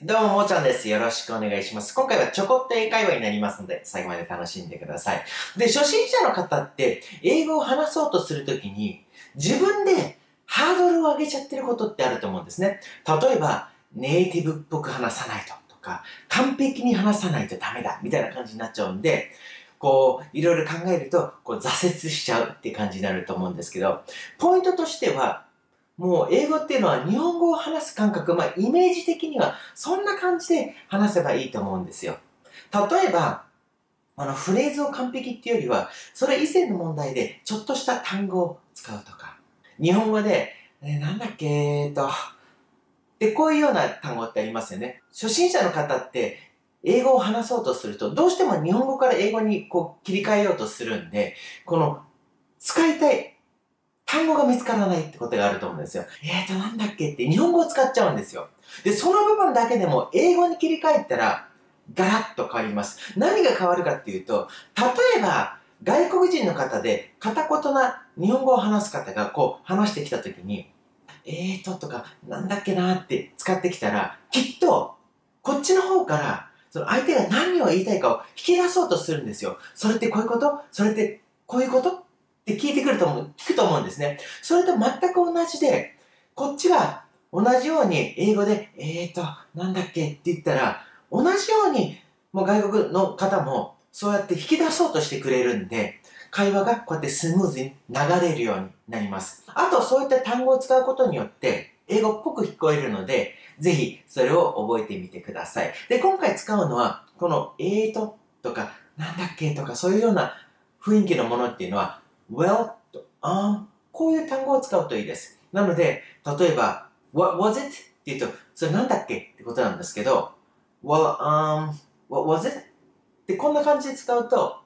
どうも、もーちゃんです。よろしくお願いします。今回はちょこっと英会話になりますので、最後まで楽しんでください。で、初心者の方って、英語を話そうとするときに、自分でハードルを上げちゃってることってあると思うんですね。例えば、ネイティブっぽく話さないと、とか、完璧に話さないとダメだ、みたいな感じになっちゃうんで、こう、いろいろ考えると、こう、挫折しちゃうって感じになると思うんですけど、ポイントとしては、もう英語っていうのは日本語を話す感覚、まあイメージ的にはそんな感じで話せばいいと思うんですよ。例えば、あのフレーズを完璧っていうよりは、それ以前の問題でちょっとした単語を使うとか、日本語で、え、なんだっけ、えっと、で、こういうような単語ってありますよね。初心者の方って、英語を話そうとすると、どうしても日本語から英語にこう切り替えようとするんで、この使いたい単語が見つからないってことがあると思うんですよ。えーと、なんだっけって日本語を使っちゃうんですよ。で、その部分だけでも英語に切り替えたら、ガラッと変わります。何が変わるかっていうと、例えば、外国人の方で片言な日本語を話す方がこう話してきた時に、えーととか、なんだっけなって使ってきたら、きっと、こっちの方から、その相手が何を言いたいかを引き出そうとするんですよ。それってこういうことそれってこういうことって聞いてくると思う、聞くと思うんですね。それと全く同じで、こっちが同じように英語で、えーと、なんだっけって言ったら、同じように、もう外国の方もそうやって引き出そうとしてくれるんで、会話がこうやってスムーズに流れるようになります。あと、そういった単語を使うことによって、英語っぽく聞こえるので、ぜひそれを覚えてみてください。で、今回使うのは、この、えーととか、なんだっけとか、そういうような雰囲気のものっていうのは、well と um こういう単語を使うといいです。なので、例えば、what was it? って言うと、それなんだっけってことなんですけど、well, um, what was it? ってこんな感じで使うと、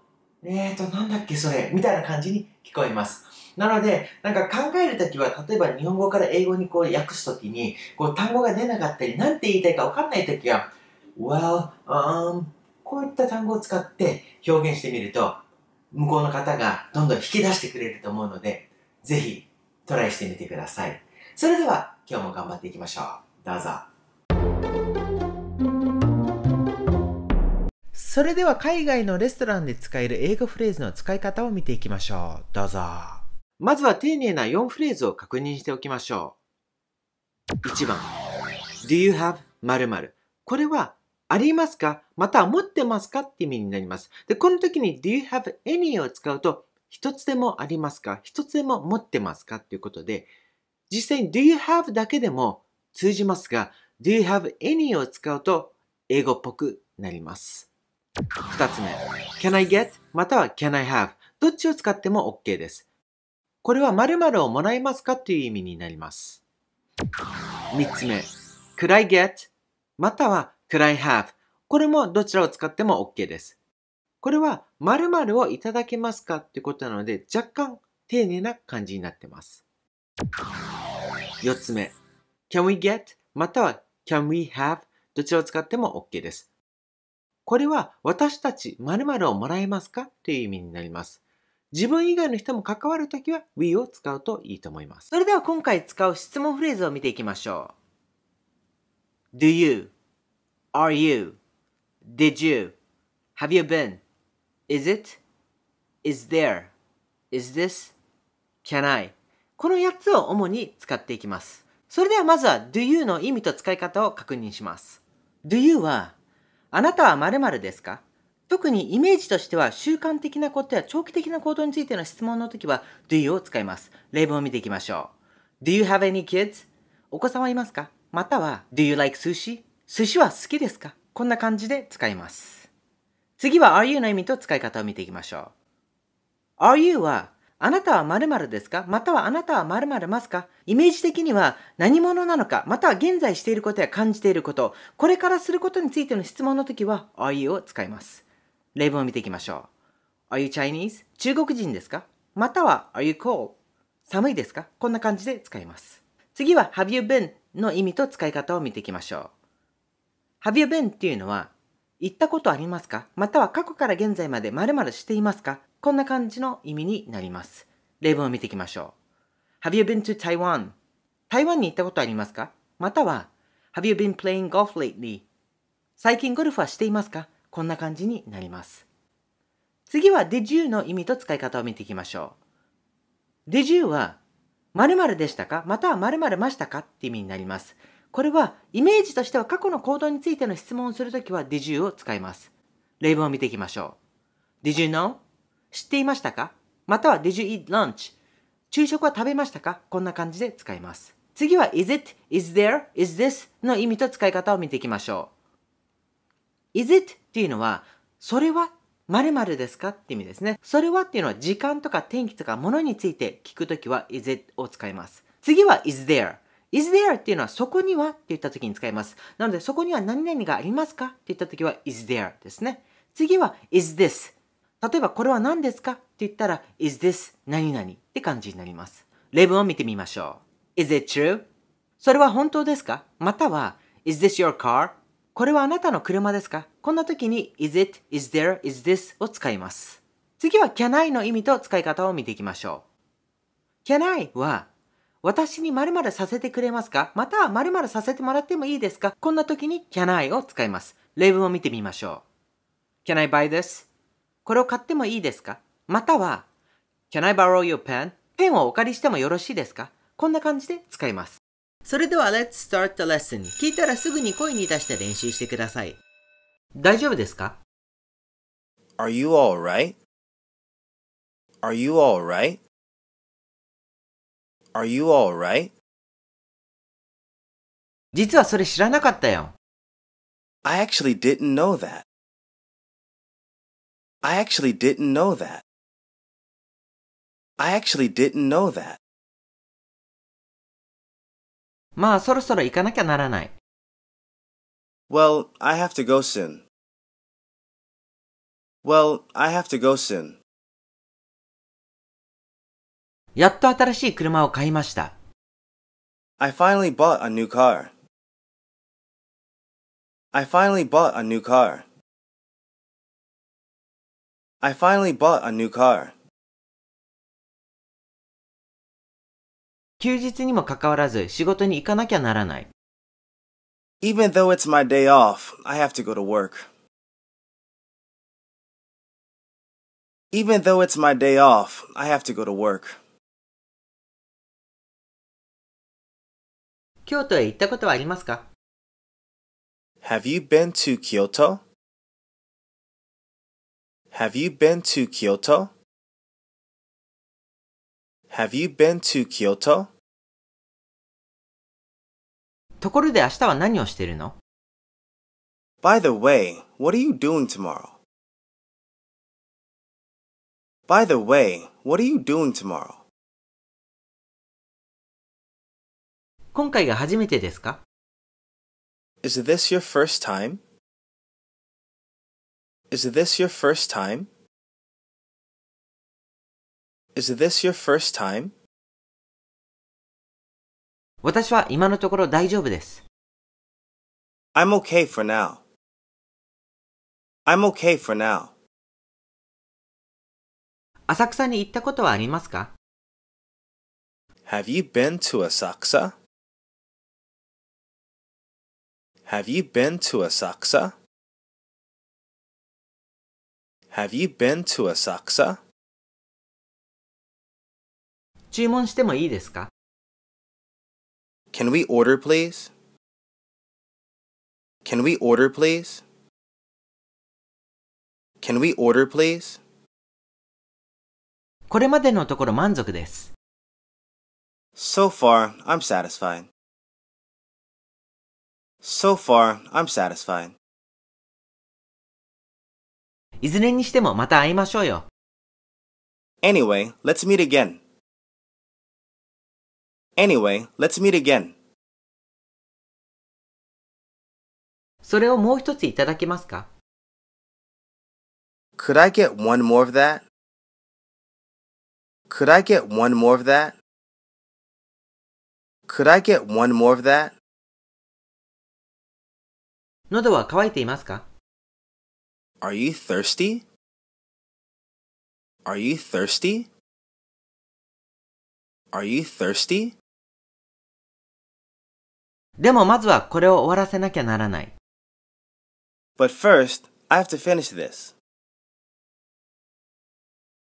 えーと、なんだっけそれみたいな感じに聞こえます。なので、なんか考えるときは、例えば日本語から英語にこう訳すときに、こう単語が出なかったり、なんて言いたいかわかんないときは、well, um, こういった単語を使って表現してみると、向こうの方がどんどん引き出してくれると思うので、ぜひトライしてみてください。それでは今日も頑張っていきましょう。どうぞ。それでは海外のレストランで使える英語フレーズの使い方を見ていきましょう。どうぞ。まずは丁寧な4フレーズを確認しておきましょう。1番 Do you have 〇〇これはありますかまたは持ってますかって意味になります。で、この時に do you have any を使うと、一つでもありますか一つでも持ってますかということで、実際に do you have だけでも通じますが、do you have any を使うと英語っぽくなります。二つ目、can I get または can I have どっちを使っても OK です。これは〇〇をもらえますかという意味になります。三つ目、could I get または could I have これもどちらを使っても OK です。これは〇〇をいただけますかってことなので若干丁寧な感じになってます。4つ目 can we get または can we have どちらを使っても OK です。これは私たち〇〇をもらえますかという意味になります。自分以外の人も関わるときは we を使うといいと思います。それでは今回使う質問フレーズを見ていきましょう。Do you Are you? Did you? Have you been? Is it? Is there? Is this? Can I? この8つを主に使っていきます。それではまずは do you の意味と使い方を確認します。do you は、あなたは〇〇ですか特にイメージとしては習慣的なことや長期的な行動についての質問の時は do you を使います。例文を見ていきましょう。Do you have any kids? お子さんはいますかまたは Do you like sushi? 寿司は好きですかこんな感じで使います。次は are you の意味と使い方を見ていきましょう。are you はあなたは〇〇ですかまたはあなたは〇〇ますかイメージ的には何者なのかまたは現在していることや感じていること、これからすることについての質問の時は are you を使います。例文を見ていきましょう。are you Chinese? 中国人ですかまたは are you cold? 寒いですかこんな感じで使います。次は have you been の意味と使い方を見ていきましょう。Have you been っていうのは、行ったことありますかまたは過去から現在まで〇〇していますかこんな感じの意味になります。例文を見ていきましょう。Have you been to Taiwan? 台湾に行ったことありますかまたは、Have you been playing golf lately? 最近ゴルフはしていますかこんな感じになります。次は Did you の意味と使い方を見ていきましょう。Did you は〇〇でしたかまたは〇〇ましたかって意味になります。これはイメージとしては過去の行動についての質問をするときは Did you を使います。例文を見ていきましょう。Did you know? 知っていましたかまたは Did you eat lunch? 昼食は食べましたかこんな感じで使います。次は Is it, is there, is this の意味と使い方を見ていきましょう。Is it っていうのはそれは〇〇ですかって意味ですね。それはっていうのは時間とか天気とか物について聞くときは is it を使います。次は is there。is there っていうのはそこにはって言った時に使います。なのでそこには何々がありますかって言った時は is there ですね。次は is this。例えばこれは何ですかって言ったら is this 何々って感じになります。例文を見てみましょう。is it true? それは本当ですかまたは is this your car? これはあなたの車ですかこんな時に is it, is there, is this を使います。次は can I の意味と使い方を見ていきましょう。can I は私に〇〇させてくれますかまたは〇〇させてもらってもいいですかこんな時に can I を使います。例文を見てみましょう。Can I buy this? これを買ってもいいですかまたは Can I borrow your pen? ペンをお借りしてもよろしいですかこんな感じで使います。それでは Let's start the lesson 聞いたらすぐに声に出して練習してください大丈夫ですか Are you alright? Are you alright? Are you alright? 実はそれ知らなかったよ。I actually didn't know that. I actually didn't know that. I actually didn't know that. まあそろそろ行かなきゃならない。Well, I have to go soon. Well, I have to go soon. やっと新しい車を買いました。I finally bought a new car. I finally bought a new car. I finally bought a new car. 休日にもかかわらず仕事に行かなきゃならない。Even though it's my day off, I have to go to work. Even though it's my day off, I have to go to work. 京都へ行ったことはありますか Have you been to Kyoto? Have you been to Kyoto? Have you been to Kyoto? ところで明日は何をしているの By the way, what are you doing tomorrow? By the way, what are you doing tomorrow? 今回が初めてですか ?Is this your first time?Is this your first time?Is this your first time? 私は今のところ大丈夫です。I'm okay for now. I'm okay for now. 浅草に行ったことはありますか Have you been to a s a k a Have you been to Asakusa? Have you been to Asakusa? 注文してもいいですか Can we order, please? Can we order, please? Can we order, please? これまでのところ満足です。So far, I'm satisfied. So far, I'm satisfied. いずれにしてもまた会いましょうよ。Anyway, let's meet again. Anyway, let's meet again. それをもう一ついただけますか Could I get one more of that? Could I get one more of that? Could I get one more of that? 喉は渇いていますか Are you thirsty? Are you thirsty? Are you thirsty? でもまずはこれを終わらせなきゃならない。But first, I have to finish this.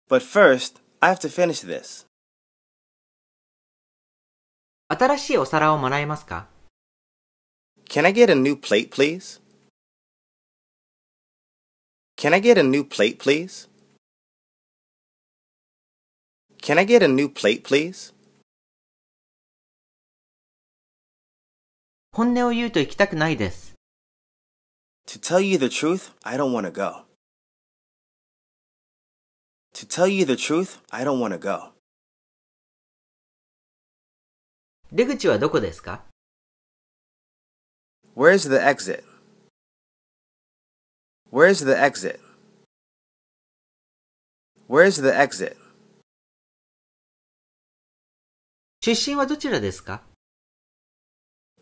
But first, I have to finish this. 新しいお皿をもらえますか Can I get a new plate, please? Can I get a new plate, please? Can I get a new plate, please? 本音を言うと行きたくないです。To tell you the truth, I don't want to go. To tell you the truth, I don't want to go. 出口はどこですか Where's the exit? Where's the exit? Where's the exit? 出身はどちらですか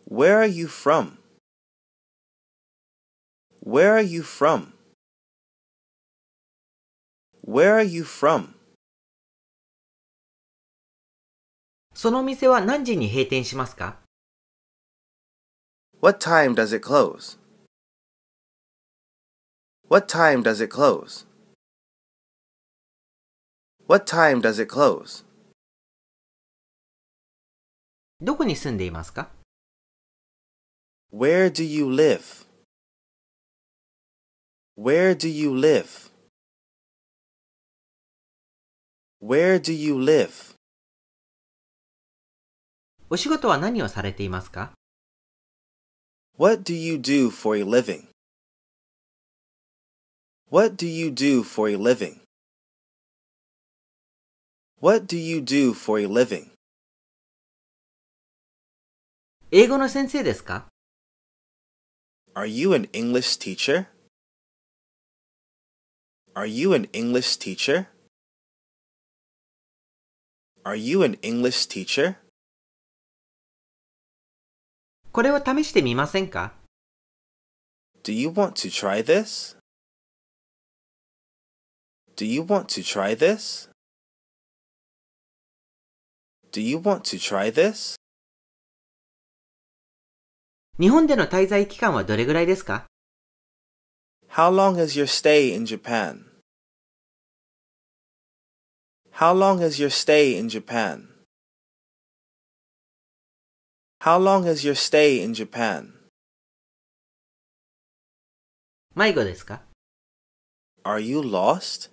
Where are you from? Where are you from? Where are you from? その店は何時に閉店しますか? What time does it close? What time does it close? What time does it close? どこに住んでいますか Where do you live? Where do you live? Where do you live? お仕事は何をされていますか what do you do for a living? What do you do for a living? What do you do for a living? 英語の先生ですか Are you an English teacher? Are you an English teacher? Are you an English teacher? これを試してみませんか Do you want to try this? Do you want to try this? Do you want to try this? 日本での滞在期間はどれぐらいですか How long is your stay in Japan? How long is your stay in Japan? How long is your stay in Japan? 迷子ですか Are you lost?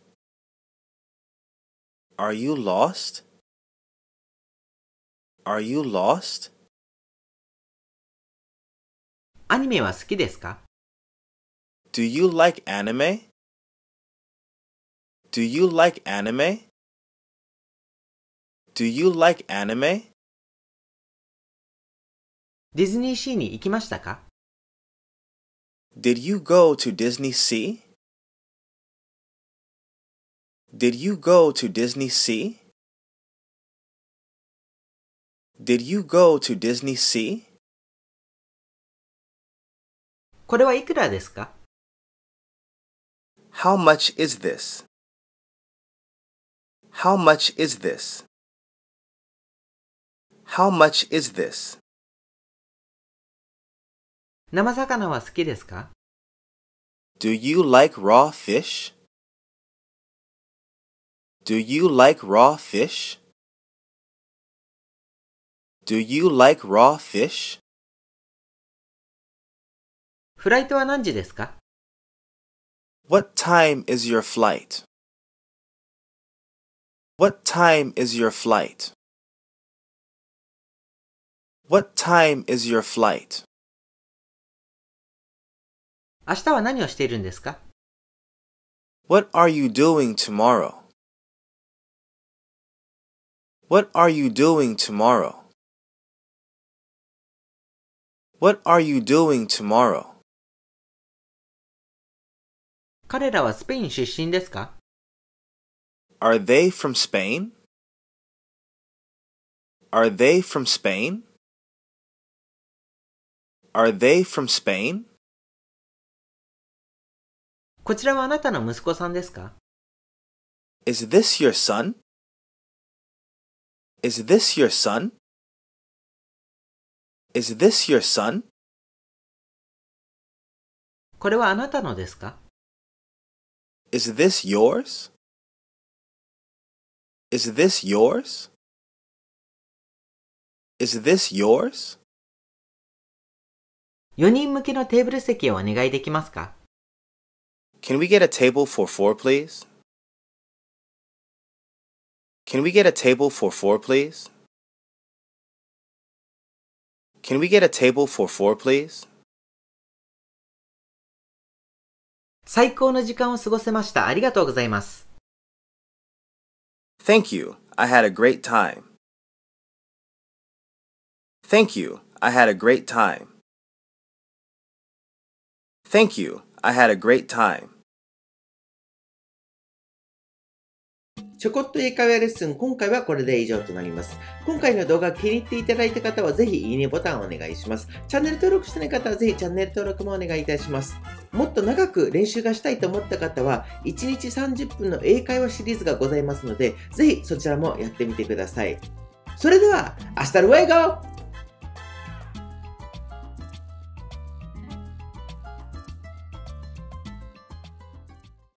Are you lost? Are you lost? アニメは好きですか Do you like anime? Do you like anime? Do you like anime? ディズニーシーに行きましたか Did you go to Disney Sea? Did you go to Disney Sea? Did you go to Disney Sea? これはいくらですか ?How much is this? How much is this? How much is this? 生魚は好きですか Do you like raw fish? Do you like raw fish? Do you like raw fish? フライトは何時ですか What time is your flight? What time is your flight? What time is your flight? 明日は何をしているんですか ?What are you doing tomorrow?What are you doing tomorrow?What are you doing tomorrow? 彼らはスペイン出身ですか ?Are they from Spain?Are they from Spain?Are they from Spain? こちらはあなたの息子さんですか ?Is this your son?Is this your son?Is this your son? これはあなたのですか ?Is this yours?Is this yours? Is this yours? 4人向けのテーブル席をお願いできますか Can we get a table for four, please? Can we get a table for four, please? Can we get a table for four, please? 最高の時間を過ごせました。ありがとうございます。Thank you. I had a great time. Thank you. I had a great time. Thank you. I had a great time. ちょこっと英会話レッスン、今回はこれで以上となります。今回の動画気に入っていただいた方はぜひいいねボタンをお願いします。チャンネル登録してない方はぜひチャンネル登録もお願いいたします。もっと長く練習がしたいと思った方は、1日30分の英会話シリーズがございますので、ぜひそちらもやってみてください。それでは、明日の w e